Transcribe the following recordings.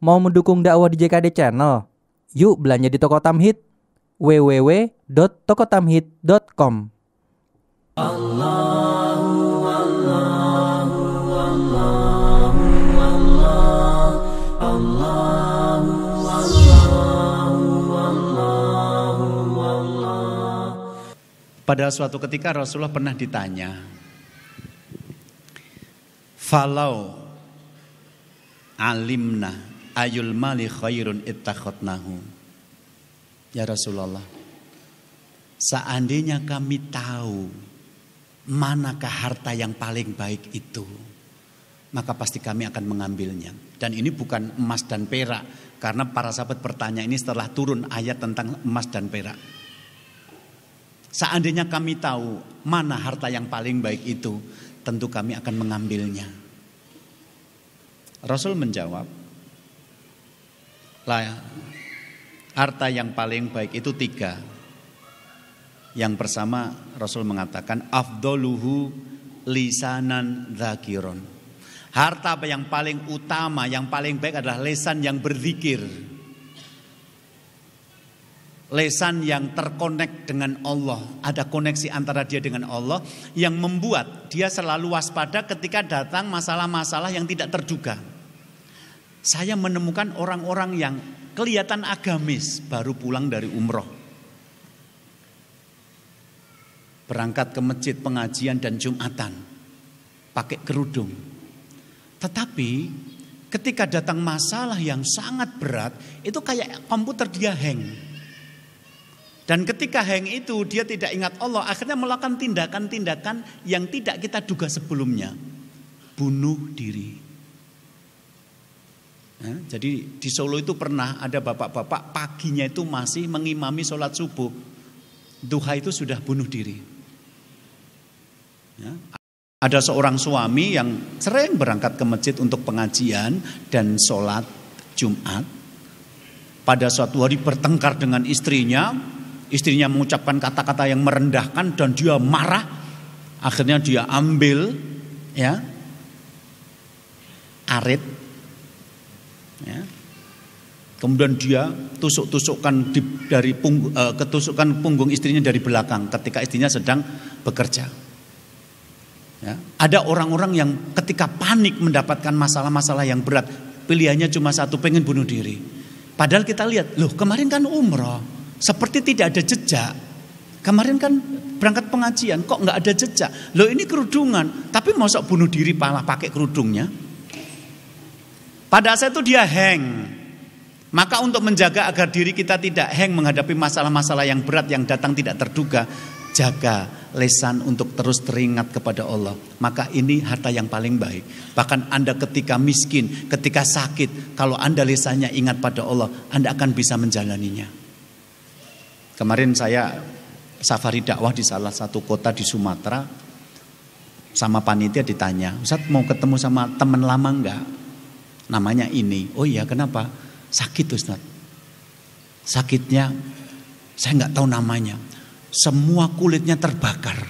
Mau mendukung dakwah di JKD Channel? Yuk belanja di toko Tamhid www.tokotamhid.com Allahu Allahu Allahu Allah Allahu Allahu Allahu Allah Pada suatu ketika Rasulullah pernah ditanya Falau alimna ayul mali khairun ittakhadnahu. Ya Rasulullah. Seandainya kami tahu manakah harta yang paling baik itu, maka pasti kami akan mengambilnya. Dan ini bukan emas dan perak, karena para sahabat bertanya ini setelah turun ayat tentang emas dan perak. Seandainya kami tahu mana harta yang paling baik itu, tentu kami akan mengambilnya. Rasul menjawab, harta yang paling baik itu tiga. Yang pertama Rasul mengatakan afdoluhu lisanan zakiron. Harta yang paling utama, yang paling baik adalah lesan yang berzikir. Lesan yang terkonek dengan Allah, ada koneksi antara dia dengan Allah yang membuat dia selalu waspada ketika datang masalah-masalah yang tidak terduga saya menemukan orang-orang yang kelihatan agamis baru pulang dari umroh. Berangkat ke masjid pengajian dan jumatan. Pakai kerudung. Tetapi ketika datang masalah yang sangat berat, itu kayak komputer dia hang. Dan ketika hang itu dia tidak ingat Allah, akhirnya melakukan tindakan-tindakan yang tidak kita duga sebelumnya. Bunuh diri jadi di Solo itu pernah ada bapak-bapak paginya itu masih mengimami sholat subuh. Duha itu sudah bunuh diri. Ya, ada seorang suami yang sering berangkat ke masjid untuk pengajian dan sholat Jumat. Pada suatu hari bertengkar dengan istrinya. Istrinya mengucapkan kata-kata yang merendahkan dan dia marah. Akhirnya dia ambil ya arit Ya. Kemudian dia tusuk-tusukkan dari punggung, uh, eh, ketusukan punggung istrinya dari belakang ketika istrinya sedang bekerja. Ya. Ada orang-orang yang ketika panik mendapatkan masalah-masalah yang berat, pilihannya cuma satu, pengen bunuh diri. Padahal kita lihat, loh kemarin kan umroh, seperti tidak ada jejak. Kemarin kan berangkat pengajian, kok nggak ada jejak? Loh ini kerudungan, tapi mau sok bunuh diri malah pakai kerudungnya. Pada saat itu dia hang. Maka untuk menjaga agar diri kita tidak hang menghadapi masalah-masalah yang berat yang datang tidak terduga, jaga lesan untuk terus teringat kepada Allah. Maka ini harta yang paling baik. Bahkan Anda ketika miskin, ketika sakit, kalau Anda lesannya ingat pada Allah, Anda akan bisa menjalaninya. Kemarin saya safari dakwah di salah satu kota di Sumatera sama panitia ditanya, Ustaz mau ketemu sama teman lama enggak? namanya ini. Oh iya kenapa? Sakit Ustaz. Sakitnya saya nggak tahu namanya. Semua kulitnya terbakar.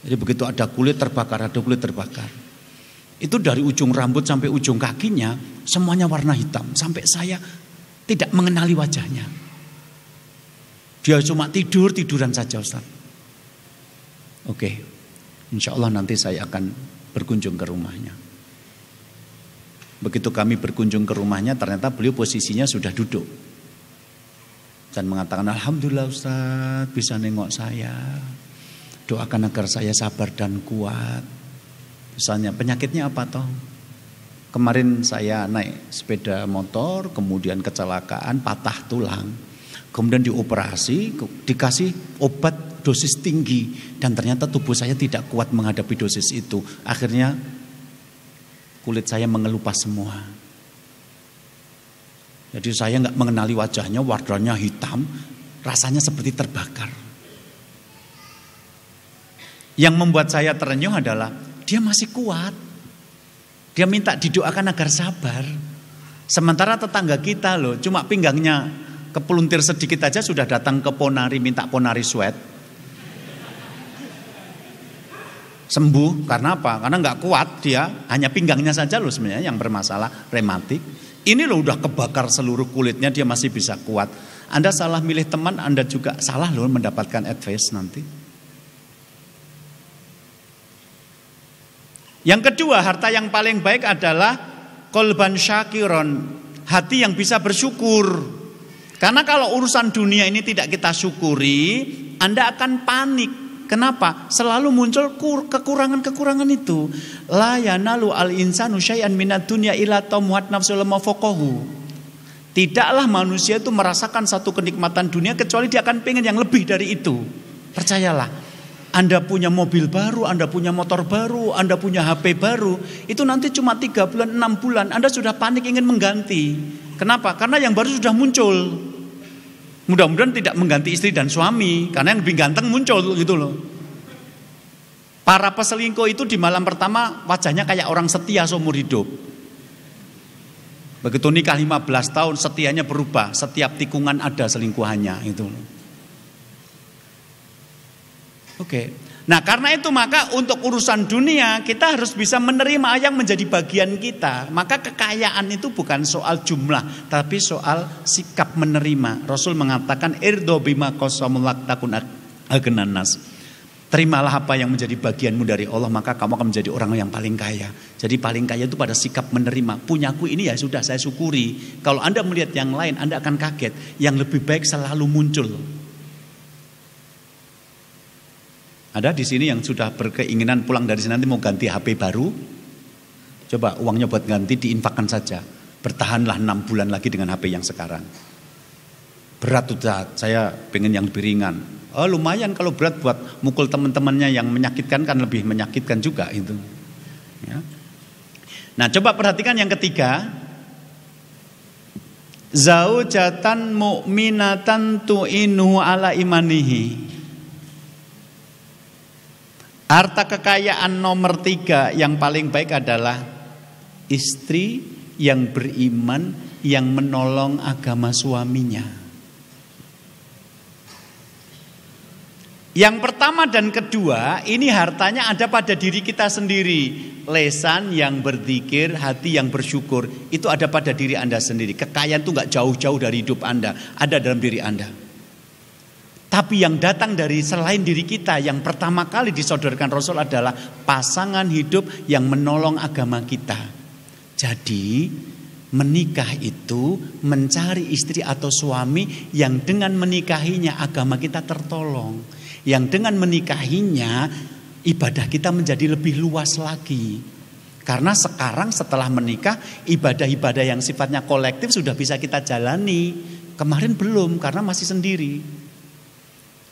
Jadi begitu ada kulit terbakar, ada kulit terbakar. Itu dari ujung rambut sampai ujung kakinya semuanya warna hitam. Sampai saya tidak mengenali wajahnya. Dia cuma tidur, tiduran saja Ustaz. Oke, insya Allah nanti saya akan berkunjung ke rumahnya. Begitu kami berkunjung ke rumahnya ternyata beliau posisinya sudah duduk. Dan mengatakan Alhamdulillah Ustaz bisa nengok saya. Doakan agar saya sabar dan kuat. Misalnya penyakitnya apa toh? Kemarin saya naik sepeda motor, kemudian kecelakaan, patah tulang. Kemudian dioperasi, dikasih obat dosis tinggi dan ternyata tubuh saya tidak kuat menghadapi dosis itu. Akhirnya kulit saya mengelupas semua. Jadi saya nggak mengenali wajahnya, warnanya hitam, rasanya seperti terbakar. Yang membuat saya terenyuh adalah dia masih kuat. Dia minta didoakan agar sabar. Sementara tetangga kita loh, cuma pinggangnya kepeluntir sedikit aja sudah datang ke ponari minta ponari sweat. sembuh karena apa? Karena nggak kuat dia, hanya pinggangnya saja loh sebenarnya yang bermasalah rematik. Ini loh udah kebakar seluruh kulitnya dia masih bisa kuat. Anda salah milih teman, Anda juga salah loh mendapatkan advice nanti. Yang kedua, harta yang paling baik adalah kolban syakiron, hati yang bisa bersyukur. Karena kalau urusan dunia ini tidak kita syukuri, Anda akan panik. Kenapa? Selalu muncul kekurangan-kekurangan itu. La yanalu al insanu syai'an minat dunya ila tamwat nafsu fokohu. Tidaklah manusia itu merasakan satu kenikmatan dunia kecuali dia akan pengen yang lebih dari itu. Percayalah. Anda punya mobil baru, Anda punya motor baru, Anda punya HP baru. Itu nanti cuma 3 bulan, 6 bulan. Anda sudah panik ingin mengganti. Kenapa? Karena yang baru sudah muncul. Mudah-mudahan tidak mengganti istri dan suami, karena yang lebih ganteng muncul gitu loh. Para peselingkuh itu di malam pertama wajahnya kayak orang setia seumur hidup. Begitu nikah 15 tahun setianya berubah, setiap tikungan ada selingkuhannya itu. Oke. Okay. Nah karena itu maka untuk urusan dunia kita harus bisa menerima yang menjadi bagian kita. Maka kekayaan itu bukan soal jumlah tapi soal sikap menerima. Rasul mengatakan irdo bima kosamulak takun agenan nas. Terimalah apa yang menjadi bagianmu dari Allah maka kamu akan menjadi orang yang paling kaya. Jadi paling kaya itu pada sikap menerima. Punyaku ini ya sudah saya syukuri. Kalau Anda melihat yang lain Anda akan kaget. Yang lebih baik selalu muncul Ada di sini yang sudah berkeinginan pulang dari sini nanti mau ganti HP baru? Coba uangnya buat ganti diinfakkan saja. Bertahanlah enam bulan lagi dengan HP yang sekarang. Berat tuh, saya pengen yang lebih ringan. Oh lumayan kalau berat buat mukul teman-temannya yang menyakitkan kan lebih menyakitkan juga itu. Ya. Nah coba perhatikan yang ketiga, zaujatan mu'minatan tu'inu ala imanihi. Harta kekayaan nomor tiga yang paling baik adalah istri yang beriman yang menolong agama suaminya. Yang pertama dan kedua, ini hartanya ada pada diri kita sendiri. Lesan yang berzikir, hati yang bersyukur, itu ada pada diri Anda sendiri. Kekayaan itu nggak jauh-jauh dari hidup Anda, ada dalam diri Anda. Tapi yang datang dari selain diri kita yang pertama kali disodorkan Rasul adalah pasangan hidup yang menolong agama kita. Jadi menikah itu mencari istri atau suami yang dengan menikahinya agama kita tertolong. Yang dengan menikahinya ibadah kita menjadi lebih luas lagi. Karena sekarang setelah menikah ibadah-ibadah yang sifatnya kolektif sudah bisa kita jalani. Kemarin belum karena masih sendiri.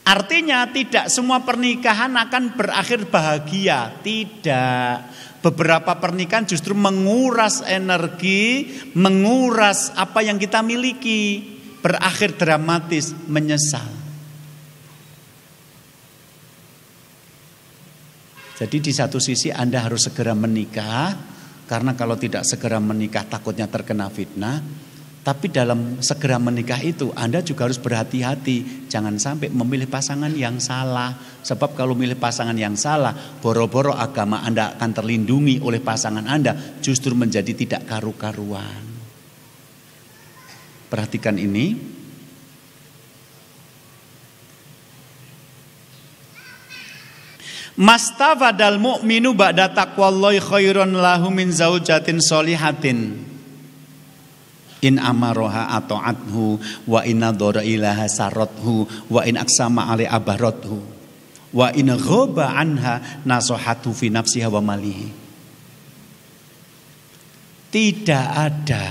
Artinya tidak semua pernikahan akan berakhir bahagia, tidak. Beberapa pernikahan justru menguras energi, menguras apa yang kita miliki, berakhir dramatis, menyesal. Jadi di satu sisi Anda harus segera menikah, karena kalau tidak segera menikah takutnya terkena fitnah, tapi dalam segera menikah itu Anda juga harus berhati-hati. Jangan sampai memilih pasangan yang salah. Sebab kalau memilih pasangan yang salah, boro-boro agama Anda akan terlindungi oleh pasangan Anda justru menjadi tidak karu-karuan. Perhatikan ini. Mastafadal mu'minu ba'da taqwallahi khairun lahu min zaujatin solihatin. In amaroha adhu wa in nadhara ilaha sarothu wa in aksama ale abarothu wa in ghoba anha nasohatu fi nafsiha wa malihi. Tidak ada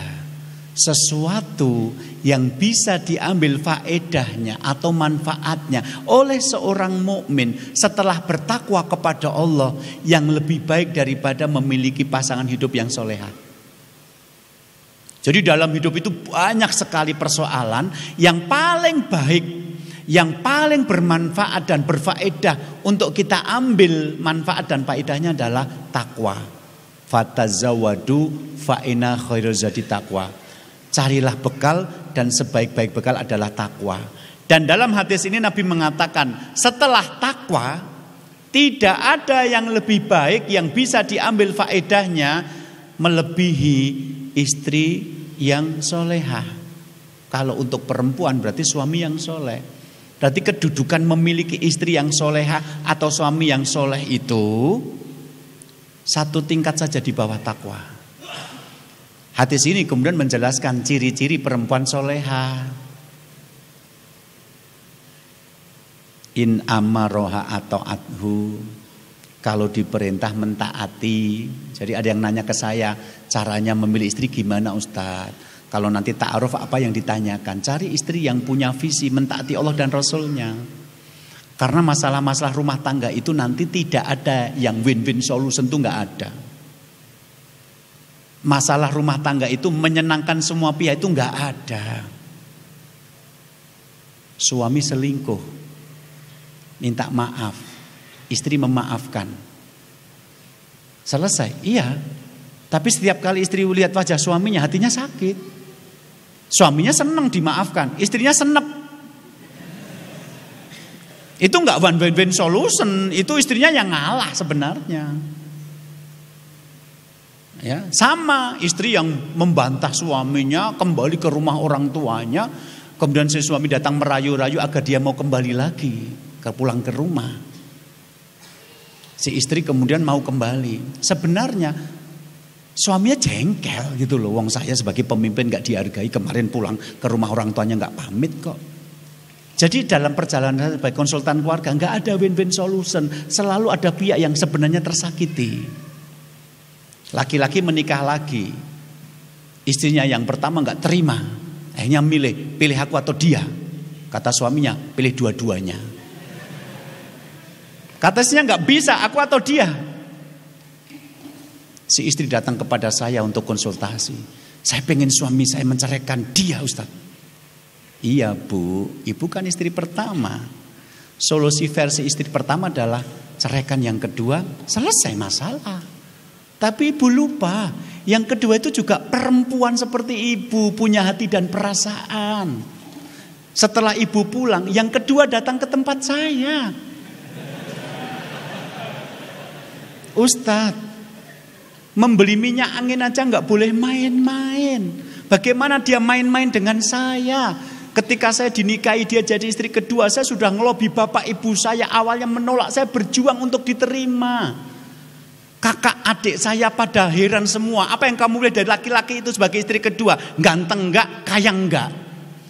sesuatu yang bisa diambil faedahnya atau manfaatnya oleh seorang mukmin setelah bertakwa kepada Allah yang lebih baik daripada memiliki pasangan hidup yang solehah. Jadi dalam hidup itu banyak sekali persoalan yang paling baik, yang paling bermanfaat dan berfaedah untuk kita ambil manfaat dan faedahnya adalah takwa. Fatazawadu faina khairuzadi takwa. Carilah bekal dan sebaik-baik bekal adalah takwa. Dan dalam hadis ini Nabi mengatakan setelah takwa tidak ada yang lebih baik yang bisa diambil faedahnya melebihi istri yang solehah. Kalau untuk perempuan berarti suami yang soleh. Berarti kedudukan memiliki istri yang solehah atau suami yang soleh itu satu tingkat saja di bawah takwa. Hadis ini kemudian menjelaskan ciri-ciri perempuan soleha. In amaroha atau adhu kalau diperintah mentaati. Jadi ada yang nanya ke saya, caranya memilih istri gimana Ustadz? Kalau nanti ta'aruf apa yang ditanyakan? Cari istri yang punya visi mentaati Allah dan Rasulnya. Karena masalah-masalah rumah tangga itu nanti tidak ada yang win-win solution itu nggak ada. Masalah rumah tangga itu menyenangkan semua pihak itu nggak ada. Suami selingkuh, minta maaf. Istri memaafkan. Selesai. Iya. Tapi setiap kali istri melihat wajah suaminya hatinya sakit. Suaminya senang dimaafkan, istrinya senep. Itu enggak one way win solution, itu istrinya yang ngalah sebenarnya. Ya, sama istri yang membantah suaminya kembali ke rumah orang tuanya, kemudian si suami datang merayu-rayu agar dia mau kembali lagi ke pulang ke rumah. Si istri kemudian mau kembali. Sebenarnya suaminya jengkel gitu loh. Wong saya sebagai pemimpin gak dihargai kemarin pulang ke rumah orang tuanya gak pamit kok. Jadi dalam perjalanan sebagai konsultan keluarga nggak ada win-win solution, selalu ada pihak yang sebenarnya tersakiti. Laki-laki menikah lagi, istrinya yang pertama nggak terima, akhirnya milih, pilih aku atau dia. Kata suaminya, pilih dua-duanya. Kata nggak bisa, aku atau dia. Si istri datang kepada saya untuk konsultasi. Saya pengen suami saya menceraikan dia Ustaz. Iya bu, ibu kan istri pertama. Solusi versi istri pertama adalah ceraikan yang kedua, selesai masalah. Tapi ibu lupa, yang kedua itu juga perempuan seperti ibu, punya hati dan perasaan. Setelah ibu pulang, yang kedua datang ke tempat saya. Ustadz, membeli minyak angin aja nggak boleh main-main. Bagaimana dia main-main dengan saya? Ketika saya dinikahi dia jadi istri kedua, saya sudah ngelobi bapak ibu saya awalnya menolak, saya berjuang untuk diterima. Kakak adik saya pada heran semua, apa yang kamu lihat dari laki-laki itu sebagai istri kedua? Ganteng enggak, kaya enggak.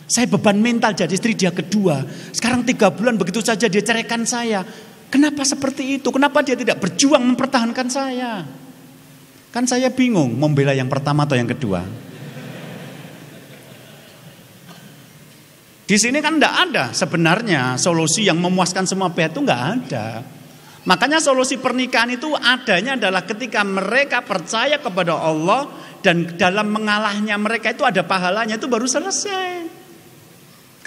Saya beban mental jadi istri dia kedua. Sekarang tiga bulan begitu saja dia ceraikan saya. Kenapa seperti itu? Kenapa dia tidak berjuang mempertahankan saya? Kan saya bingung membela yang pertama atau yang kedua. Di sini kan tidak ada sebenarnya solusi yang memuaskan semua pihak itu nggak ada. Makanya solusi pernikahan itu adanya adalah ketika mereka percaya kepada Allah dan dalam mengalahnya mereka itu ada pahalanya itu baru selesai.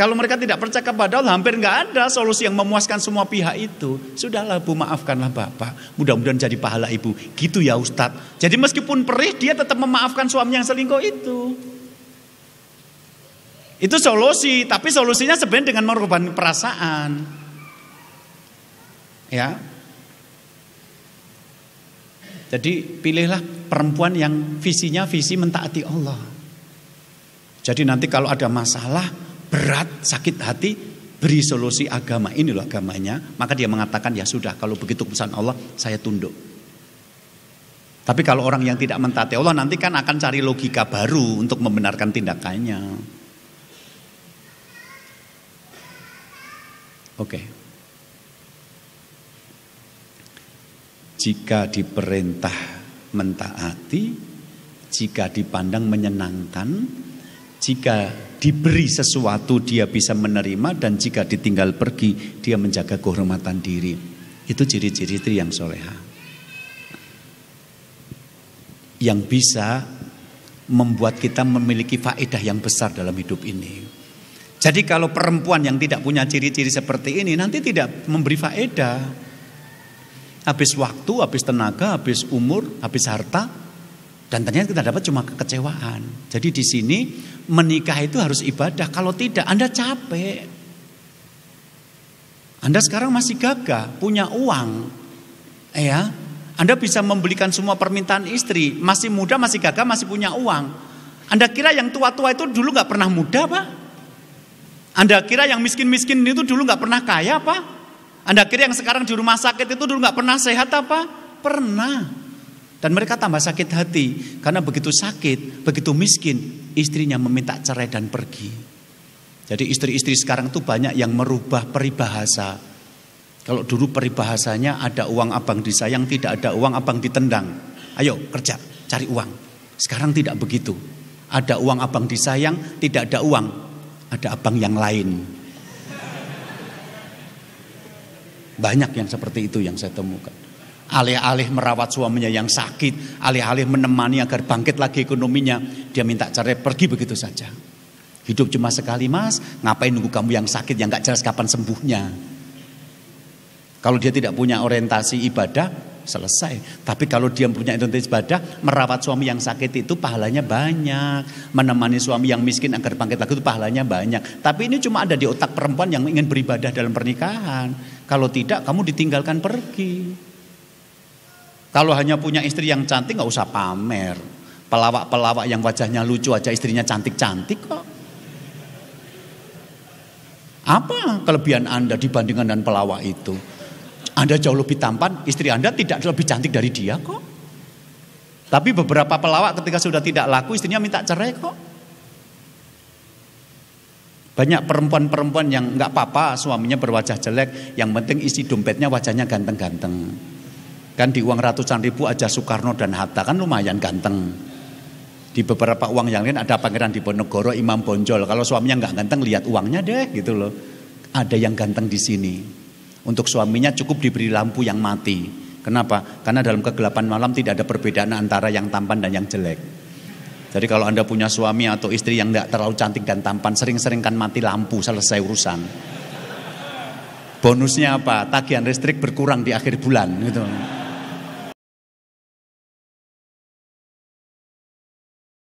Kalau mereka tidak percaya kepada Allah, hampir nggak ada solusi yang memuaskan semua pihak itu. Sudahlah Bu, maafkanlah Bapak. Mudah-mudahan jadi pahala Ibu. Gitu ya Ustadz. Jadi meskipun perih, dia tetap memaafkan suami yang selingkuh itu. Itu solusi, tapi solusinya sebenarnya dengan merubah perasaan. Ya. Jadi pilihlah perempuan yang visinya visi mentaati Allah. Jadi nanti kalau ada masalah, berat, sakit hati, beri solusi agama. Ini loh agamanya. Maka dia mengatakan ya sudah kalau begitu pesan Allah saya tunduk. Tapi kalau orang yang tidak mentaati Allah nanti kan akan cari logika baru untuk membenarkan tindakannya. Oke. Jika diperintah mentaati, jika dipandang menyenangkan, jika diberi sesuatu dia bisa menerima dan jika ditinggal pergi dia menjaga kehormatan diri. Itu ciri-ciri istri yang soleha. Yang bisa membuat kita memiliki faedah yang besar dalam hidup ini. Jadi kalau perempuan yang tidak punya ciri-ciri seperti ini nanti tidak memberi faedah. Habis waktu, habis tenaga, habis umur, habis harta, dan ternyata kita dapat cuma kekecewaan. Jadi di sini menikah itu harus ibadah. Kalau tidak, Anda capek. Anda sekarang masih gagah, punya uang. Ya, Anda bisa membelikan semua permintaan istri. Masih muda, masih gagah, masih punya uang. Anda kira yang tua-tua itu dulu gak pernah muda, Pak? Anda kira yang miskin-miskin itu dulu gak pernah kaya, Pak? Anda kira yang sekarang di rumah sakit itu dulu gak pernah sehat apa? Pernah. Dan mereka tambah sakit hati karena begitu sakit, begitu miskin, istrinya meminta cerai dan pergi. Jadi istri-istri sekarang itu banyak yang merubah peribahasa. Kalau dulu peribahasanya ada uang abang disayang, tidak ada uang abang ditendang. Ayo kerja, cari uang. Sekarang tidak begitu. Ada uang abang disayang, tidak ada uang. Ada abang yang lain. Banyak yang seperti itu yang saya temukan alih-alih merawat suaminya yang sakit, alih-alih menemani agar bangkit lagi ekonominya, dia minta cerai pergi begitu saja. Hidup cuma sekali mas, ngapain nunggu kamu yang sakit yang gak jelas kapan sembuhnya. Kalau dia tidak punya orientasi ibadah, selesai. Tapi kalau dia punya orientasi ibadah, merawat suami yang sakit itu pahalanya banyak. Menemani suami yang miskin agar bangkit lagi itu pahalanya banyak. Tapi ini cuma ada di otak perempuan yang ingin beribadah dalam pernikahan. Kalau tidak, kamu ditinggalkan pergi. Kalau hanya punya istri yang cantik nggak usah pamer. Pelawak-pelawak yang wajahnya lucu aja istrinya cantik-cantik kok. Apa kelebihan Anda dibandingkan dengan pelawak itu? Anda jauh lebih tampan, istri Anda tidak lebih cantik dari dia kok. Tapi beberapa pelawak ketika sudah tidak laku istrinya minta cerai kok. Banyak perempuan-perempuan yang nggak apa-apa suaminya berwajah jelek, yang penting isi dompetnya wajahnya ganteng-ganteng. Kan di uang ratusan ribu aja Soekarno dan Hatta kan lumayan ganteng. Di beberapa uang yang lain ada Pangeran di Diponegoro, Imam Bonjol. Kalau suaminya nggak ganteng lihat uangnya deh gitu loh. Ada yang ganteng di sini. Untuk suaminya cukup diberi lampu yang mati. Kenapa? Karena dalam kegelapan malam tidak ada perbedaan antara yang tampan dan yang jelek. Jadi kalau Anda punya suami atau istri yang tidak terlalu cantik dan tampan, sering seringkan mati lampu, selesai urusan. Bonusnya apa? Tagihan listrik berkurang di akhir bulan gitu.